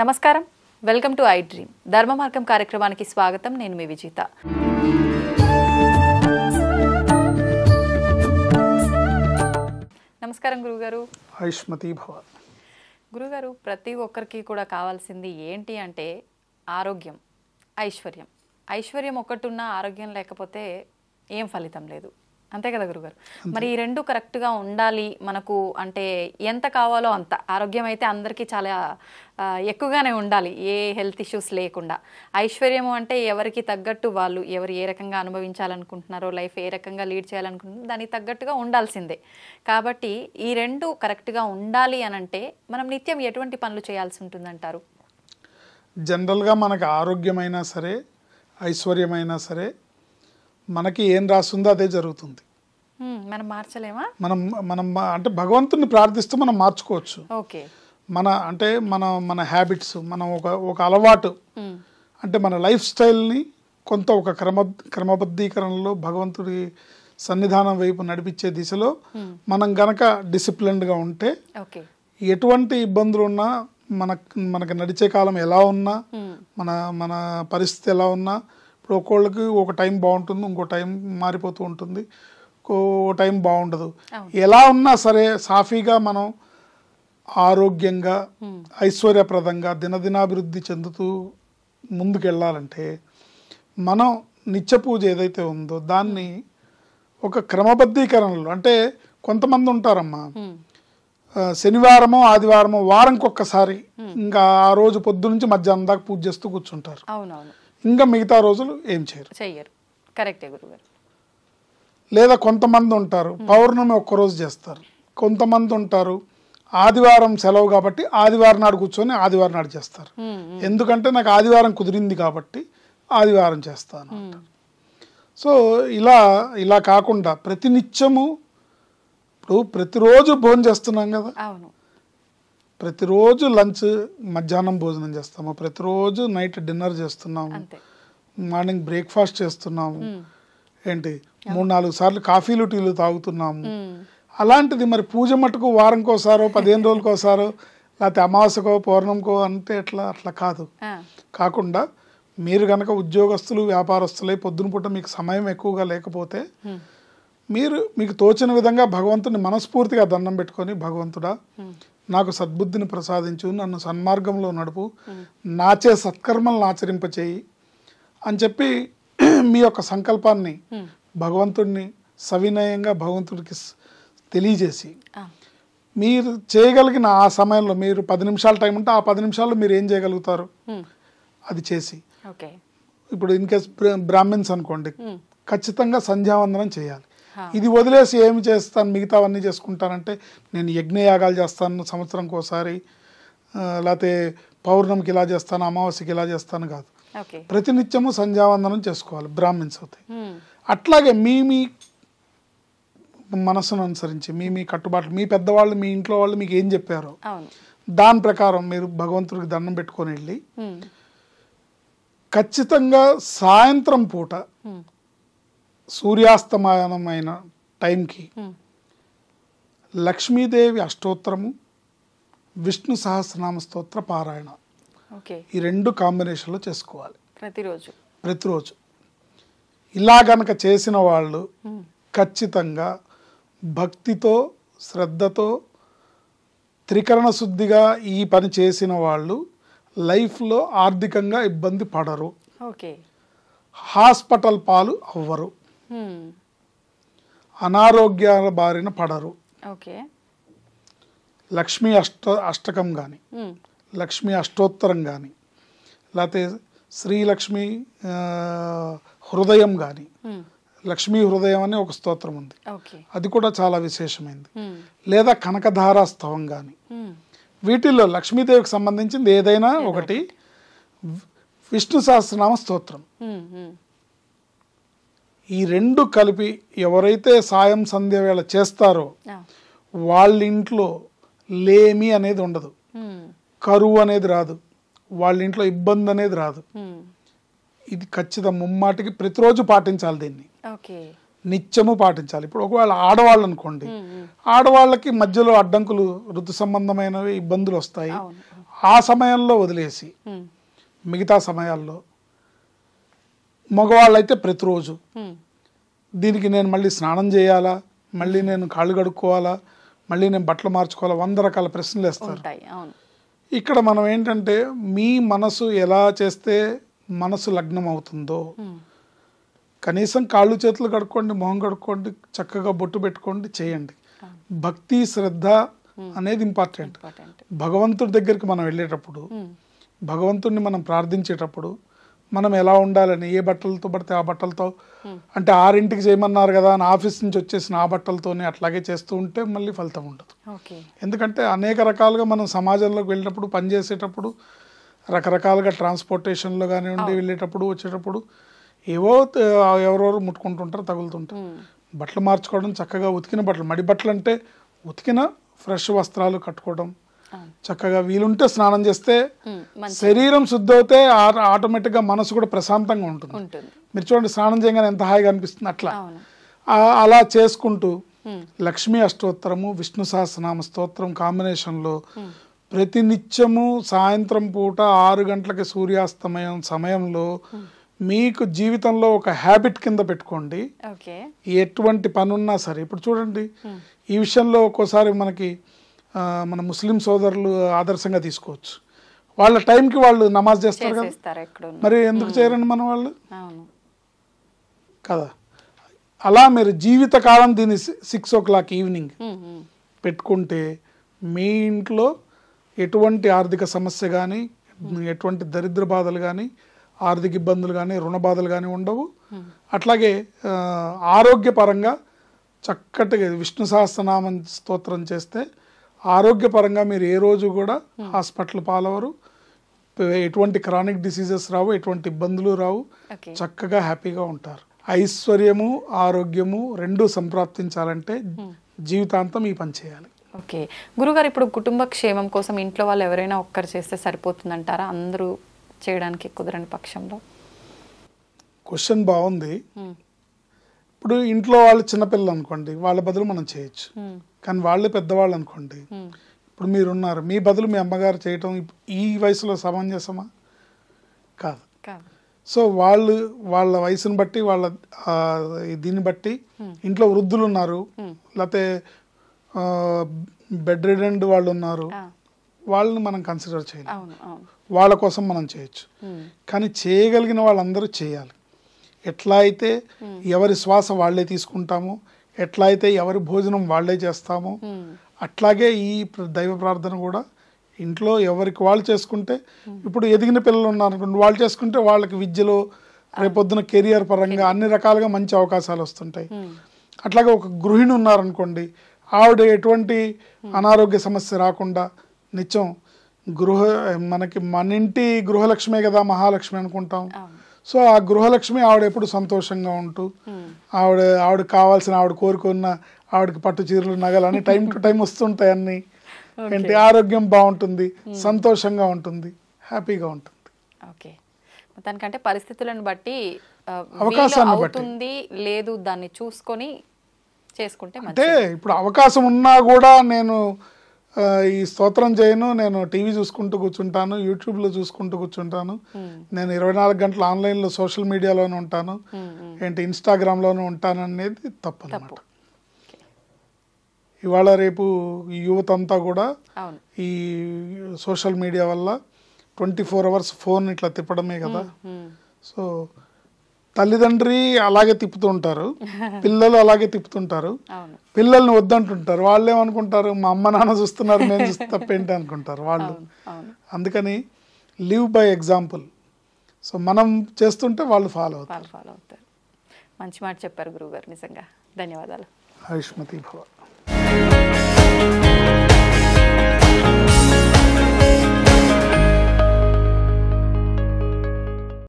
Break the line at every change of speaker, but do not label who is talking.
నమస్కారం welcome to I dream ధర్మ మార్గం కార్యక్రమానికి స్వాగతం నేను మీ విజేత నమస్కారం గురుగారు ఐష్మతి భవ గురుగారు ప్రతి ఒక్కరికి కూడా కావాల్సింది ఏంటి అంటే ఆరోగ్యం ఐశ్వర్యం ఐశ్వర్యం ఉన్నా ఆరోగ్యం లేకపోతే ఏం ఫలితం లేదు అంతే కదా గురుగారు మరి ఈ రెండు కరెక్ట్గా ఉండాలి మనకు అంటే ఎంత కావాలో అంత ఆరోగ్యం అయితే అందరికీ చాలా ఎక్కువగానే ఉండాలి ఏ హెల్త్ ఇష్యూస్ లేకుండా ఐశ్వర్యము అంటే ఎవరికి తగ్గట్టు వాళ్ళు ఎవరు ఏ రకంగా అనుభవించాలనుకుంటున్నారో లైఫ్ ఏ రకంగా లీడ్ చేయాలనుకుంటున్నారో దానికి తగ్గట్టుగా ఉండాల్సిందే కాబట్టి ఈ రెండు కరెక్ట్గా ఉండాలి అని అంటే మనం నిత్యం ఎటువంటి పనులు చేయాల్సి ఉంటుందంటారు
జనరల్గా మనకు ఆరోగ్యమైనా సరే ఐశ్వర్యమైనా సరే మనకి ఏం రాస్తుందో అదే జరుగుతుంది
మనం మార్చలేమా
మనం మనం అంటే భగవంతుని ప్రార్థిస్తూ మనం మార్చుకోవచ్చు మన అంటే మన మన హ్యాబిట్స్ మనం ఒక ఒక అలవాటు అంటే మన లైఫ్ స్టైల్ని కొంత ఒక క్రమ క్రమబద్ధీకరణలో భగవంతుడి సన్నిధానం వైపు నడిపించే దిశలో మనం గనక డిసిప్లిన్డ్గా ఉంటే ఎటువంటి ఇబ్బందులు ఉన్నా మన మనకి నడిచే కాలం ఎలా ఉన్నా మన మన పరిస్థితి ఎలా ఉన్నా ఇప్పుడు ఒక్కోళ్ళకి ఒక టైం బాగుంటుంది ఇంకో టైం మారిపోతూ ఉంటుంది ఒక టైం బాగుండదు ఎలా ఉన్నా సరే సాఫీగా మనం ఆరోగ్యంగా ఐశ్వర్యప్రదంగా దినదినాభివృద్ధి చెందుతూ ముందుకెళ్ళాలంటే మనం నిత్య పూజ ఏదైతే ఉందో దాన్ని ఒక క్రమబద్ధీకరణలో అంటే కొంతమంది ఉంటారమ్మా శనివారము ఆదివారము వారంకొక్కసారి ఇంకా ఆ రోజు పొద్దు నుంచి మధ్యాహ్నం దాకా పూజ చేస్తూ కూర్చుంటారు ఇంకా మిగతా రోజులు ఏం
చేయరు చెయ్యరు కరెక్టే గురుగారు
లేదా కొంతమంది ఉంటారు పౌర్ణమి ఒక్కరోజు చేస్తారు కొంతమంది ఉంటారు ఆదివారం సెలవు కాబట్టి ఆదివారం నాడు కూర్చొని ఆదివారం నాడు చేస్తారు ఎందుకంటే నాకు ఆదివారం కుదిరింది కాబట్టి ఆదివారం చేస్తాను సో ఇలా ఇలా కాకుండా ప్రతినిత్యము ఇప్పుడు ప్రతిరోజు భోజనం చేస్తున్నాం కదా అవును ప్రతిరోజు లంచ్ మధ్యాహ్నం భోజనం చేస్తాము ప్రతిరోజు నైట్ డిన్నర్ చేస్తున్నాము మార్నింగ్ బ్రేక్ఫాస్ట్ చేస్తున్నాము ఏంటి మూడు నాలుగు సార్లు కాఫీలు టీలు తాగుతున్నాము అలాంటిది మరి పూజ మట్టుకు వారంకోసారో పదిహేను రోజులకోసారో లేకపోతే అమావాసకో పౌర్ణంకో అంటే ఎట్లా అట్లా కాదు కాకుండా మీరు కనుక ఉద్యోగస్తులు వ్యాపారస్తులై పూట మీకు సమయం ఎక్కువగా లేకపోతే మీరు మీకు తోచిన విధంగా భగవంతుని మనస్ఫూర్తిగా దండం పెట్టుకొని భగవంతుడా నాకు సద్బుద్ధిని ప్రసాదించు నన్ను సన్మార్గంలో నడుపు నాచే సత్కర్మలను ఆచరింపచేయి అని చెప్పి మీ యొక్క సంకల్పాన్ని hmm. భగవంతుడిని సవినయంగా భగవంతుడికి తెలియజేసి మీరు చేయగలిగిన ఆ సమయంలో మీరు పది నిమిషాలు టైం ఉంటే ఆ పది నిమిషాల్లో మీరు ఏం చేయగలుగుతారు hmm. అది చేసి ఇప్పుడు ఇన్ కేస్ బ్రాహ్మిన్స్ అనుకోండి hmm. ఖచ్చితంగా సంధ్యావందనం చేయాలి ఇది వదిలేసి ఏమి చేస్తాను మిగతావన్నీ చేసుకుంటానంటే నేను యజ్ఞయాగాలు చేస్తాను సంవత్సరంకోసారి ఒకసారి లేకపోతే పౌర్ణమికి ఇలా చేస్తాను అమావాస్యకి ఇలా చేస్తాను కాదు ప్రతినిత్యము సంధ్యావందనం చేసుకోవాలి బ్రాహ్మిన్స్ అవుతాయి అట్లాగే మీ మీ మనసును అనుసరించి మీ మీ కట్టుబాట్లు మీ పెద్దవాళ్ళు మీ ఇంట్లో వాళ్ళు మీకు ఏం చెప్పారో దాని ప్రకారం మీరు భగవంతుడికి దండం పెట్టుకొని వెళ్ళి ఖచ్చితంగా సాయంత్రం పూట సూర్యాస్తమానమైన టైంకి hmm. లక్ష్మీదేవి అష్టోత్తరము విష్ణు సహస్రనామ స్తోత్ర పారాయణ ఈ రెండు కాంబినేషన్లో చేసుకోవాలి ప్రతిరోజు ప్రతిరోజు ఇలా గనక చేసిన వాళ్ళు hmm. ఖచ్చితంగా భక్తితో శ్రద్ధతో త్రికరణ శుద్ధిగా ఈ పని చేసిన వాళ్ళు లైఫ్లో ఆర్థికంగా ఇబ్బంది పడరు హాస్పిటల్ పాలు అవ్వరు Hmm. అనారోగ్యాల బారిన పడరు ఓకే లక్ష్మీ అష్ట అష్టకం కానీ hmm. లక్ష్మీ అష్టోత్తరం కానీ లేకపోతే శ్రీలక్ష్మి హృదయం కానీ hmm. లక్ష్మీ హృదయం అనే ఒక స్తోత్రం ఉంది అది కూడా చాలా విశేషమైంది లేదా కనకధారా స్థవం కానీ వీటిల్లో లక్ష్మీదేవికి సంబంధించింది ఏదైనా ఒకటి విష్ణు సహస్రనామ స్తోత్రం ఈ రెండు కలిపి ఎవరైతే సాయం సంధ్య వేళ చేస్తారో వాళ్ళ ఇంట్లో లేమి అనేది ఉండదు కరువు అనేది రాదు వాళ్ళ ఇంట్లో ఇబ్బంది అనేది రాదు ఇది ఖచ్చితం ముమ్మాటికి ప్రతిరోజు పాటించాలి దీన్ని నిత్యము పాటించాలి ఇప్పుడు ఒకవేళ ఆడవాళ్ళు అనుకోండి ఆడవాళ్ళకి మధ్యలో అడ్డంకులు ఋతు సంబంధమైనవి ఇబ్బందులు వస్తాయి ఆ సమయంలో వదిలేసి మిగతా సమయాల్లో మగవాళ్ళు అయితే ప్రతిరోజు దీనికి నేను మళ్ళీ స్నానం చేయాలా మళ్ళీ నేను కాళ్ళు కడుక్కోవాలా మళ్ళీ నేను బట్టలు మార్చుకోవాలా వంద రకాల ప్రశ్నలు వేస్తారు ఇక్కడ మనం ఏంటంటే మీ మనసు ఎలా చేస్తే మనసు లగ్నం అవుతుందో కనీసం కాళ్ళు చేతులు కడుక్కోండి మొహం కడుక్కోండి చక్కగా బొట్టు పెట్టుకోండి చేయండి భక్తి శ్రద్ధ అనేది ఇంపార్టెంట్ భగవంతుడి దగ్గరికి మనం వెళ్ళేటప్పుడు భగవంతుడిని మనం ప్రార్థించేటప్పుడు మనం ఎలా ఉండాలని ఏ బట్టలతో పడితే ఆ బట్టలతో అంటే ఆరింటికి చేయమన్నారు కదా అని ఆఫీస్ నుంచి వచ్చేసిన ఆ బట్టలతోనే అట్లాగే చేస్తూ ఉంటే మళ్ళీ ఫలితం ఉండదు ఎందుకంటే అనేక రకాలుగా మనం సమాజంలోకి వెళ్ళినప్పుడు పనిచేసేటప్పుడు రకరకాలుగా ట్రాన్స్పోర్టేషన్లో కానివ్వండి వెళ్ళేటప్పుడు వచ్చేటప్పుడు ఏవో ఎవరెవరు ముట్టుకుంటుంటారు తగులుతుంటారు బట్టలు మార్చుకోవడం చక్కగా ఉతికిన బట్టలు మడి బట్టలు అంటే ఉతికిన ఫ్రెష్ వస్త్రాలు కట్టుకోవడం చక్కగా వీలుంటే స్నానం చేస్తే శరీరం శుద్ధవుతే ఆటోమేటిక్గా మనసు కూడా ప్రశాంతంగా ఉంటుంది మీరు చూడండి స్నానం చేయగానే ఎంత హాయిగా అనిపిస్తుంది అట్లా అలా చేసుకుంటూ లక్ష్మీ అష్టోత్తరము విష్ణు సహస్రనామ స్తోత్రం కాంబినేషన్లో ప్రతి నిత్యము సాయంత్రం పూట ఆరు గంటలకి సూర్యాస్తమయం సమయంలో మీకు జీవితంలో ఒక హ్యాబిట్ కింద పెట్టుకోండి ఎటువంటి పనున్నా సరే ఇప్పుడు చూడండి ఈ విషయంలో ఒక్కోసారి మనకి మన ముస్లిం సోదరులు ఆదర్శంగా తీసుకోవచ్చు వాళ్ళ టైంకి వాళ్ళు నమాజ్ చేస్తారు
కదా మరి ఎందుకు చేయరండి
మన వాళ్ళు కదా అలా మీరు జీవితకాలం దీన్ని సిక్స్ ఓ క్లాక్ ఈవినింగ్ పెట్టుకుంటే మీ ఇంట్లో ఎటువంటి ఆర్థిక సమస్య కానీ ఎటువంటి దరిద్ర బాధలు కానీ ఆర్థిక ఇబ్బందులు కానీ రుణ బాధలు కానీ ఉండవు అట్లాగే ఆరోగ్యపరంగా చక్కటి విష్ణు సహస్రనామ స్తోత్రం చేస్తే ఆరోగ్యపరంగా మీరు ఏ రోజు కూడా హాస్పిటల్ పాలవరు ఎటువంటి క్రానిక్ డిసీజెస్ రావు ఎటువంటి ఇబ్బందులు రావు చక్కగా హ్యాపీగా ఉంటారు ఐశ్వర్యము ఆరోగ్యము రెండు సంప్రాప్తించాలంటే జీవితాంతం ఈ పని చేయాలి
ఓకే గురుగారు ఇప్పుడు కుటుంబ క్షేమం కోసం ఇంట్లో వాళ్ళు ఎవరైనా ఒక్కరు చేస్తే సరిపోతుందంటారా అందరూ చేయడానికి కుదరని పక్షంలో
క్వశ్చన్ బాగుంది ఇప్పుడు ఇంట్లో వాళ్ళు చిన్నపిల్లలు అనుకోండి వాళ్ళ బదులు మనం చేయొచ్చు కానీ వాళ్ళే పెద్దవాళ్ళు అనుకోండి ఇప్పుడు మీరున్నారు మీ బదులు మీ అమ్మగారు చేయటం ఈ వయసులో సమంజసమా కాదు సో వాళ్ళు వాళ్ళ వయసును బట్టి వాళ్ళ దీన్ని బట్టి ఇంట్లో వృద్ధులు ఉన్నారు లేకపోతే బెడ్ రిడెంట్ వాళ్ళు ఉన్నారు వాళ్ళని మనం కన్సిడర్ చేయాలి వాళ్ళ కోసం మనం చేయొచ్చు కానీ చేయగలిగిన వాళ్ళందరూ చేయాలి ఎట్లా అయితే ఎవరి శ్వాస వాళ్లే తీసుకుంటాము ఎట్లా అయితే ఎవరి భోజనం వాళ్లే చేస్తాము అట్లాగే ఈ దైవ ప్రార్థన కూడా ఇంట్లో ఎవరికి వాళ్ళు చేసుకుంటే ఇప్పుడు ఎదిగిన పిల్లలు ఉన్నారనుకోండి వాళ్ళు చేసుకుంటే వాళ్ళకి విద్యలో రేపొద్దున కెరియర్ పరంగా అన్ని రకాలుగా మంచి అవకాశాలు వస్తుంటాయి అట్లాగే ఒక గృహిణి ఉన్నారనుకోండి ఆవిడ ఎటువంటి అనారోగ్య సమస్య రాకుండా నిత్యం గృహ మనకి మన ఇంటి గృహలక్ష్మే కదా మహాలక్ష్మి అనుకుంటాం సో ఆ గృహలక్ష్మి ఆవిడ ఎప్పుడు సంతోషంగా ఉంటూ ఆవిడ ఆవిడ కావాల్సిన ఆవిడ కోరుకున్న ఆవిడకి పట్టు చీరలు నగలు టైం టు టైం వస్తుంటాయి అన్ని
ఏంటి ఆరోగ్యం
బాగుంటుంది సంతోషంగా ఉంటుంది హ్యాపీగా ఉంటుంది
ఓకే దానికంటే పరిస్థితులను బట్టి అవకాశాన్ని బట్టి లేదు దాన్ని చూసుకొని చేసుకుంటే అంటే
ఇప్పుడు అవకాశం ఉన్నా కూడా నేను ఈ స్తోత్రం చేయను నేను టీవీ చూసుకుంటూ కూర్చుంటాను యూట్యూబ్లో చూసుకుంటూ కూర్చుంటాను hmm. నేను ఇరవై నాలుగు గంటలు ఆన్లైన్లో సోషల్ మీడియాలోనే ఉంటాను hmm, hmm. ఏంటి ఇన్స్టాగ్రామ్లోనే ఉంటాను అనేది తప్పు అనమాట ఇవాళ రేపు యువత అంతా కూడా ఈ సోషల్ మీడియా వల్ల ట్వంటీ ఫోర్ అవర్స్ ఫోన్ ఇట్లా తిప్పడమే కదా సో తల్లిదండ్రి అలాగే తిప్పుతుంటారు పిల్లలు అలాగే తిప్పుతుంటారు పిల్లల్ని వద్దంటుంటారు వాళ్ళు ఏమనుకుంటారు మా అమ్మ నాన్న చూస్తున్నారు నేను చూస్తే తప్పేంటి అనుకుంటారు వాళ్ళు అందుకని లివ్ బై ఎగ్జాంపుల్ సో మనం చేస్తుంటే వాళ్ళు ఫాలో అవుతారు ఫాలో అవుతారు
మంచి మాట చెప్పారు గారు నిజంగా ధన్యవాదాలు ఆయుష్మతి భవ